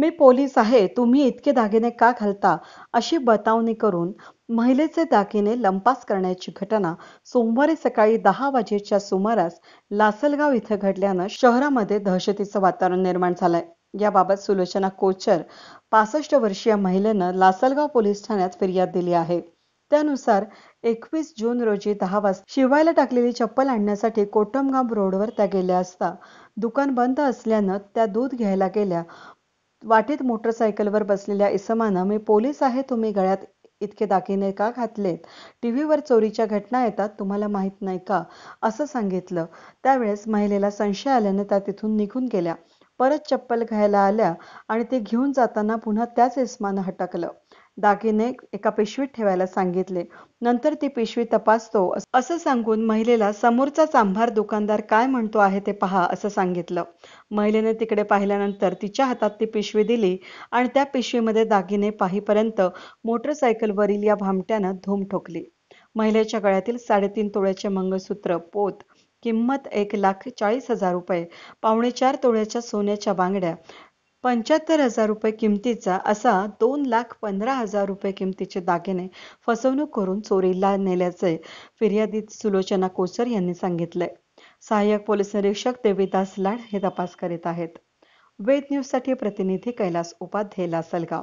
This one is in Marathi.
मी पोलीस आहे तुम्ही इतके दागिने का घालता अशी बतावणी करून महिलेचे दागिने लंपास करण्याची घटना सोमवारी सकाळी दहा वाजेच्या सुमारास लासलगाव इथं घडल्यानं शहरामध्ये दहशतीचं वातावरण निर्माण झालंय याबाबत सुलोचना कोचर पासष्ट वर्षीय महिलेनं लासलगाव पोलीस ठाण्यात फिर्याद दिली आहे त्यानुसार एकवीस जून रोजी दहा वाज शिवायला टाकलेली चप्पल आणण्यासाठी कोटमगाम रोडवर त्या गेल्या असता दुकान बंद असल्यानं त्या दूध घ्यायला गेल्या वाटेत मोटरसायकलवर बसलेल्या इसमानं मी पोलीस आहे तुम्ही गळ्यात इतके दागिने का घातलेत टी व्हीवर चोरीच्या घटना येतात तुम्हाला माहीत नाही का असं सांगितलं त्यावेळेस महिलेला संशय आल्याने त्या तिथून निघून गेल्या परत चप्पल घ्यायला आल्या आणि ते घेऊन जाताना पुन्हा त्याच इसमानं हटकलं दागिने एका पिशवीत ठेवायला सांगितले नंतर ती पिशवी तपासतो असं सांगून महिलेला समोरचा चांभार दुकानदार काय म्हणतो आहे ते पहा असं सांगितलं महिलेने तिकडे पाहिल्यानंतर तिच्या हातात ती पिशवी दिली आणि त्या पिशवीमध्ये दागिने पाहिपर्यंत मोटरसायकलवरील या भामट्यानं धूम ठोकली महिलेच्या गळ्यातील साडेतीन तोळ्याचे मंगळसूत्र पोत किंमत एक लाख चाळीस हजार रुपये पावणे चार तोळ्याच्या सोन्याच्या बांगड्या पंच्याहत्तर हजार रुपये किमतीचा असा दोन लाख पंधरा हजार रुपये किमतीचे दागिने फसवणूक करून चोरीला नेल्याचे फिर्यादीत सुलोचना कोचर यांनी सांगितले सहाय्यक पोलीस निरीक्षक देवीदास लाड हे तपास करीत आहेत वेद साठी प्रतिनिधी कैलास उपाध्याय लासलगाव